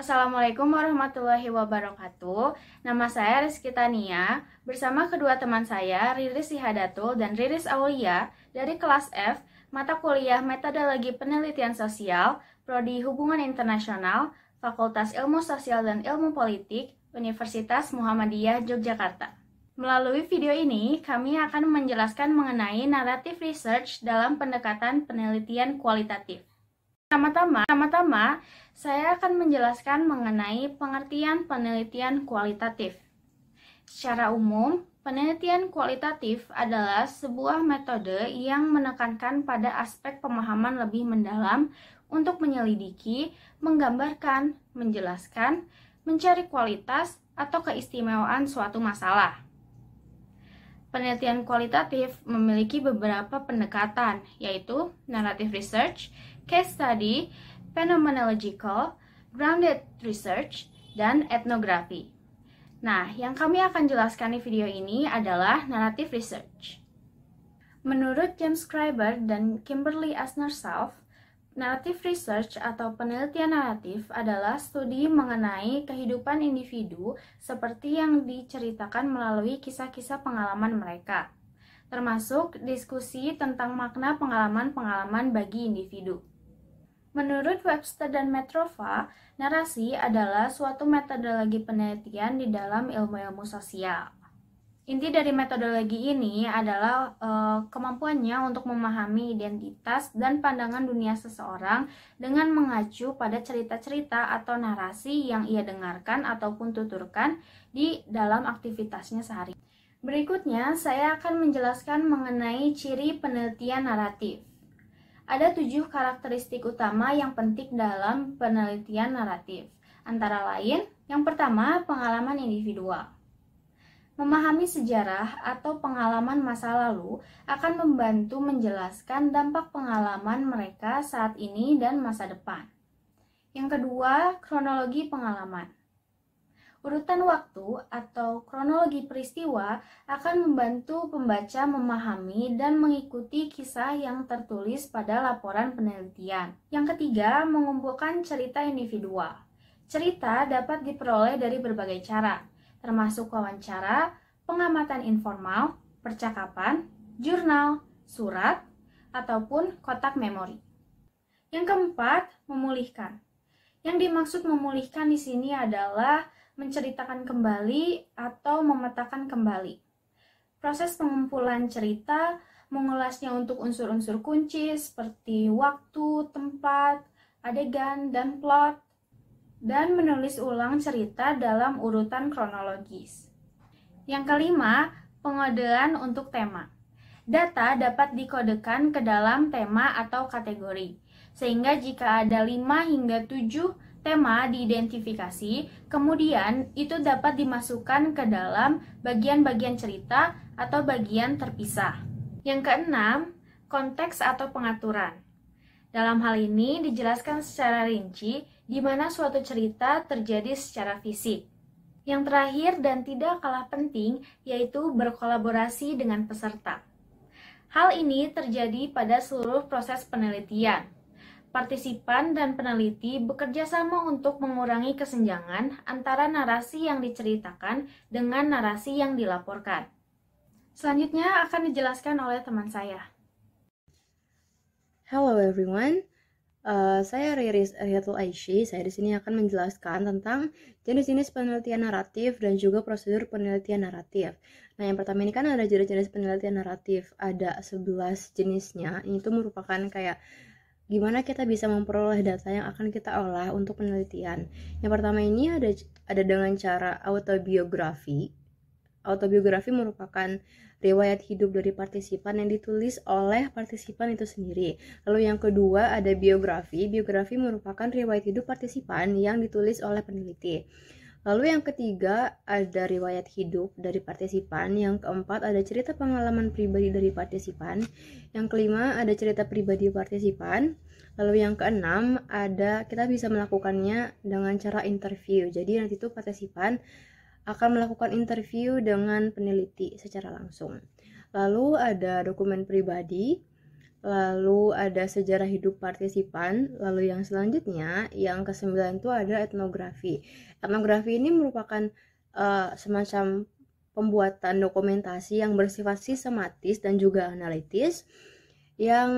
Assalamualaikum warahmatullahi wabarakatuh. Nama saya Rizky Tania. Bersama kedua teman saya, Riris Sihadatul dan Riris Aulia dari kelas F, mata kuliah Metodologi Penelitian Sosial, Prodi Hubungan Internasional, Fakultas Ilmu Sosial dan Ilmu Politik, Universitas Muhammadiyah Yogyakarta. Melalui video ini, kami akan menjelaskan mengenai naratif research dalam pendekatan penelitian kualitatif. Pertama-tama, pertama-tama saya akan menjelaskan mengenai pengertian penelitian kualitatif. Secara umum, penelitian kualitatif adalah sebuah metode yang menekankan pada aspek pemahaman lebih mendalam untuk menyelidiki, menggambarkan, menjelaskan, mencari kualitas atau keistimewaan suatu masalah. Penelitian kualitatif memiliki beberapa pendekatan, yaitu narrative research, case study, phenomenological, grounded research, dan etnografi. Nah, yang kami akan jelaskan di video ini adalah narrative research. Menurut James Schreiber dan Kimberly asner South, Narrative research atau penelitian naratif adalah studi mengenai kehidupan individu seperti yang diceritakan melalui kisah-kisah pengalaman mereka, termasuk diskusi tentang makna pengalaman-pengalaman bagi individu. Menurut Webster dan Metrova, narasi adalah suatu metodologi penelitian di dalam ilmu-ilmu sosial. Inti dari metodologi ini adalah e, kemampuannya untuk memahami identitas dan pandangan dunia seseorang dengan mengacu pada cerita-cerita atau narasi yang ia dengarkan ataupun tuturkan di dalam aktivitasnya sehari. Berikutnya, saya akan menjelaskan mengenai ciri penelitian naratif. Ada tujuh karakteristik utama yang penting dalam penelitian naratif. Antara lain, yang pertama, pengalaman individual. Memahami sejarah atau pengalaman masa lalu akan membantu menjelaskan dampak pengalaman mereka saat ini dan masa depan. Yang kedua, kronologi pengalaman. Urutan waktu atau kronologi peristiwa akan membantu pembaca memahami dan mengikuti kisah yang tertulis pada laporan penelitian. Yang ketiga, mengumpulkan cerita individual. Cerita dapat diperoleh dari berbagai cara, termasuk wawancara, pengamatan informal, percakapan, jurnal, surat, ataupun kotak memori. Yang keempat, memulihkan. Yang dimaksud memulihkan di sini adalah menceritakan kembali, atau memetakan kembali. Proses pengumpulan cerita mengulasnya untuk unsur-unsur kunci seperti waktu, tempat, adegan, dan plot, dan menulis ulang cerita dalam urutan kronologis. Yang kelima, pengodean untuk tema. Data dapat dikodekan ke dalam tema atau kategori, sehingga jika ada 5 hingga 7 tema diidentifikasi, kemudian itu dapat dimasukkan ke dalam bagian-bagian cerita atau bagian terpisah. Yang keenam, konteks atau pengaturan. Dalam hal ini dijelaskan secara rinci di mana suatu cerita terjadi secara fisik. Yang terakhir dan tidak kalah penting yaitu berkolaborasi dengan peserta. Hal ini terjadi pada seluruh proses penelitian, partisipan dan peneliti bekerja sama untuk mengurangi kesenjangan antara narasi yang diceritakan dengan narasi yang dilaporkan. Selanjutnya akan dijelaskan oleh teman saya. Hello everyone, uh, saya Riris Riatul Aishi. Saya di sini akan menjelaskan tentang jenis-jenis penelitian naratif dan juga prosedur penelitian naratif. Nah, yang pertama ini kan ada jenis-jenis penelitian naratif, ada 11 jenisnya. Ini tuh merupakan kayak Gimana kita bisa memperoleh data yang akan kita olah untuk penelitian? Yang pertama ini ada ada dengan cara autobiografi. Autobiografi merupakan riwayat hidup dari partisipan yang ditulis oleh partisipan itu sendiri. Lalu yang kedua ada biografi. Biografi merupakan riwayat hidup partisipan yang ditulis oleh peneliti. Lalu yang ketiga ada riwayat hidup dari partisipan, yang keempat ada cerita pengalaman pribadi dari partisipan, yang kelima ada cerita pribadi partisipan, lalu yang keenam ada kita bisa melakukannya dengan cara interview. Jadi nanti itu partisipan akan melakukan interview dengan peneliti secara langsung. Lalu ada dokumen pribadi, lalu ada sejarah hidup partisipan, lalu yang selanjutnya yang kesembilan itu ada etnografi. Etnografi ini merupakan uh, semacam pembuatan dokumentasi yang bersifat sistematis dan juga analitis yang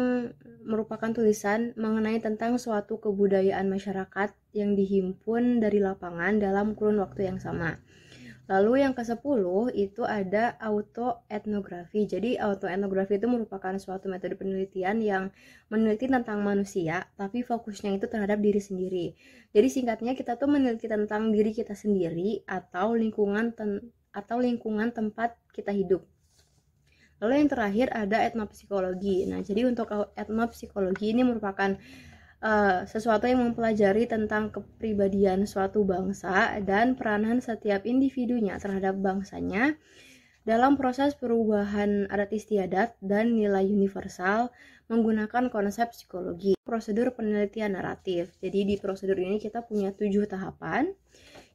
merupakan tulisan mengenai tentang suatu kebudayaan masyarakat yang dihimpun dari lapangan dalam kurun waktu yang sama. Lalu yang ke-10 itu ada autoetnografi. Jadi autoetnografi itu merupakan suatu metode penelitian yang meneliti tentang manusia, tapi fokusnya itu terhadap diri sendiri. Jadi singkatnya kita tuh meneliti tentang diri kita sendiri atau lingkungan atau lingkungan tempat kita hidup. Lalu yang terakhir ada etnopsikologi. Nah, jadi untuk etnopsikologi ini merupakan Eh, sesuatu yang mempelajari tentang kepribadian suatu bangsa dan peranan setiap individunya terhadap bangsanya dalam proses perubahan adat istiadat dan nilai universal menggunakan konsep psikologi. Prosedur penelitian naratif. Jadi di prosedur ini kita punya tujuh tahapan.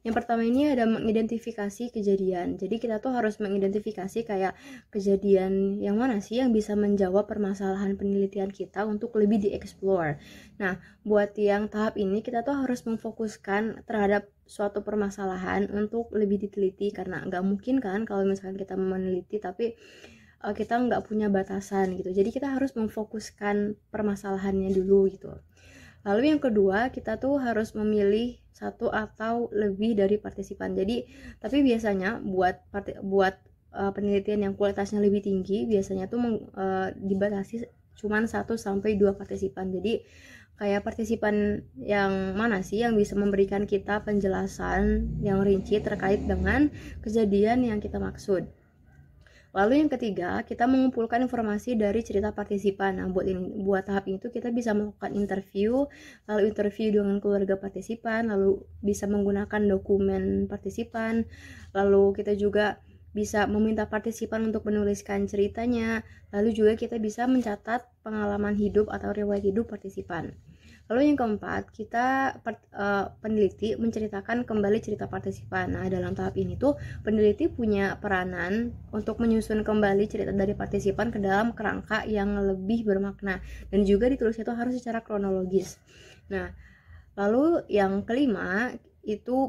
Yang pertama ini ada mengidentifikasi kejadian. Jadi kita tuh harus mengidentifikasi kayak kejadian yang mana sih yang bisa menjawab permasalahan penelitian kita untuk lebih dieksplor. Nah, buat yang tahap ini kita tuh harus memfokuskan terhadap suatu permasalahan untuk lebih diteliti karena nggak mungkin kan kalau misalkan kita meneliti tapi eh, kita nggak punya batasan gitu jadi kita harus memfokuskan permasalahannya dulu gitu Lalu yang kedua, kita tuh harus memilih satu atau lebih dari partisipan. Jadi, tapi biasanya buat parti, buat uh, penelitian yang kualitasnya lebih tinggi, biasanya tuh meng, uh, dibatasi cuman satu sampai dua partisipan. Jadi, kayak partisipan yang mana sih yang bisa memberikan kita penjelasan yang rinci terkait dengan kejadian yang kita maksud. Lalu yang ketiga, kita mengumpulkan informasi dari cerita partisipan. Nah, buat ini, buat tahap itu kita bisa melakukan interview, lalu interview dengan keluarga partisipan, lalu bisa menggunakan dokumen partisipan, lalu kita juga bisa meminta partisipan untuk menuliskan ceritanya, lalu juga kita bisa mencatat pengalaman hidup atau riwayat hidup partisipan. Lalu yang keempat, kita per, uh, peneliti menceritakan kembali cerita partisipan. Nah, dalam tahap ini tuh peneliti punya peranan untuk menyusun kembali cerita dari partisipan ke dalam kerangka yang lebih bermakna dan juga ditulis itu harus secara kronologis. Nah, lalu yang kelima itu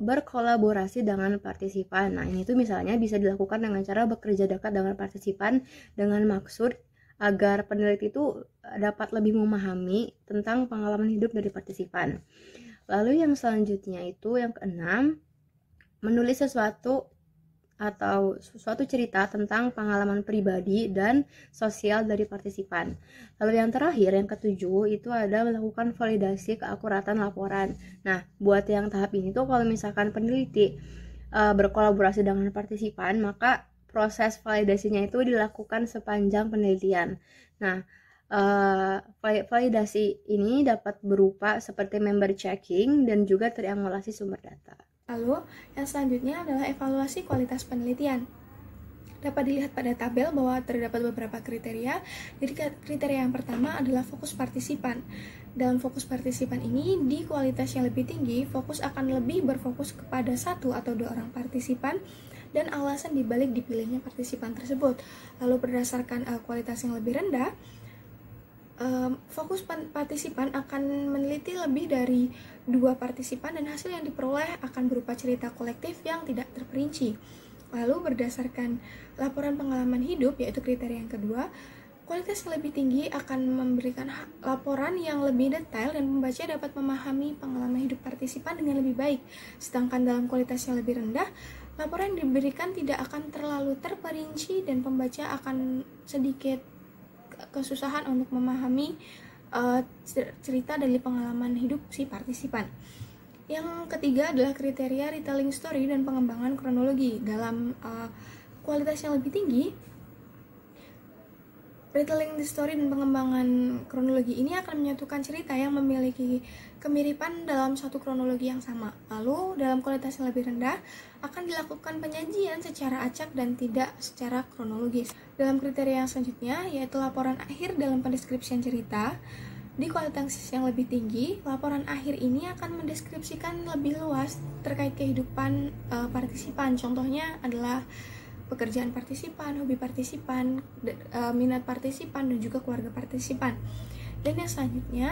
berkolaborasi dengan partisipan. Nah, ini tuh misalnya bisa dilakukan dengan cara bekerja dekat dengan partisipan dengan maksud agar peneliti itu eh, dapat lebih memahami tentang pengalaman hidup dari partisipan. Lalu yang selanjutnya itu yang keenam, menulis sesuatu atau suatu cerita tentang pengalaman pribadi dan sosial dari partisipan. Lalu yang terakhir, yang ketujuh, itu ada melakukan validasi keakuratan laporan. Nah, buat yang tahap ini tuh kalau misalkan peneliti eh, berkolaborasi dengan partisipan, maka proses validasinya itu dilakukan sepanjang penelitian. Nah, uh, validasi ini dapat berupa seperti member checking dan juga triangulasi sumber data. Lalu, yang selanjutnya adalah evaluasi kualitas penelitian. Dapat dilihat pada tabel bahwa terdapat beberapa kriteria. Jadi kriteria yang pertama adalah fokus partisipan. Dalam fokus partisipan ini, di kualitas yang lebih tinggi, fokus akan lebih berfokus kepada satu atau dua orang partisipan dan alasan dibalik dipilihnya partisipan tersebut. Lalu berdasarkan uh, kualitas yang lebih rendah, um, fokus partisipan akan meneliti lebih dari dua partisipan dan hasil yang diperoleh akan berupa cerita kolektif yang tidak terperinci. Lalu berdasarkan laporan pengalaman hidup yaitu kriteria yang kedua, kualitas yang lebih tinggi akan memberikan laporan yang lebih detail dan pembaca dapat memahami pengalaman hidup partisipan dengan lebih baik. Sedangkan dalam kualitas yang lebih rendah, Laporan yang diberikan tidak akan terlalu terperinci dan pembaca akan sedikit kesusahan untuk memahami uh, cerita dari pengalaman hidup si partisipan. Yang ketiga adalah kriteria retelling story dan pengembangan kronologi. Dalam uh, kualitas yang lebih tinggi, Retelling the story dan pengembangan kronologi ini akan menyatukan cerita yang memiliki kemiripan dalam satu kronologi yang sama. Lalu, dalam kualitas yang lebih rendah, akan dilakukan penyajian secara acak dan tidak secara kronologis. Dalam kriteria yang selanjutnya, yaitu laporan akhir dalam pendeskripsian cerita, di kualitas yang lebih tinggi, laporan akhir ini akan mendeskripsikan lebih luas terkait kehidupan uh, partisipan. Contohnya adalah pekerjaan partisipan, hobi partisipan, e, minat partisipan, dan juga keluarga partisipan. Dan yang selanjutnya,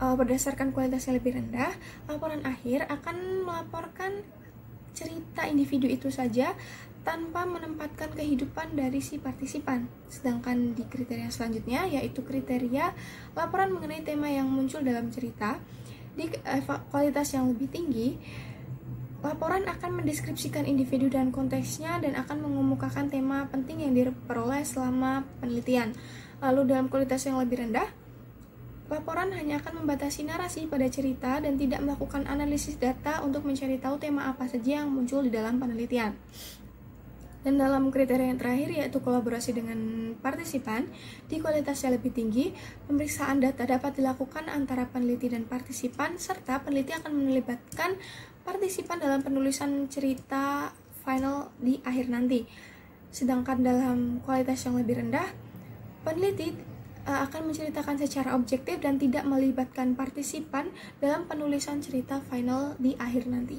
e, berdasarkan kualitas yang lebih rendah, laporan akhir akan melaporkan cerita individu itu saja tanpa menempatkan kehidupan dari si partisipan. Sedangkan di kriteria selanjutnya yaitu kriteria laporan mengenai tema yang muncul dalam cerita di e, kualitas yang lebih tinggi Laporan akan mendeskripsikan individu dan konteksnya dan akan mengemukakan tema penting yang diperoleh selama penelitian. Lalu dalam kualitas yang lebih rendah, laporan hanya akan membatasi narasi pada cerita dan tidak melakukan analisis data untuk mencari tahu tema apa saja yang muncul di dalam penelitian. Dan dalam kriteria yang terakhir yaitu kolaborasi dengan partisipan, di kualitas yang lebih tinggi, pemeriksaan data dapat dilakukan antara peneliti dan partisipan serta peneliti akan melibatkan partisipan dalam penulisan cerita final di akhir nanti. Sedangkan dalam kualitas yang lebih rendah, peneliti eh, akan menceritakan secara objektif dan tidak melibatkan partisipan dalam penulisan cerita final di akhir nanti.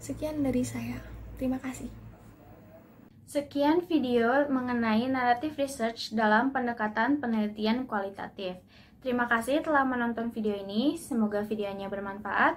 Sekian dari saya. Terima kasih. Sekian video mengenai naratif research dalam pendekatan penelitian kualitatif. Terima kasih telah menonton video ini. Semoga videonya bermanfaat.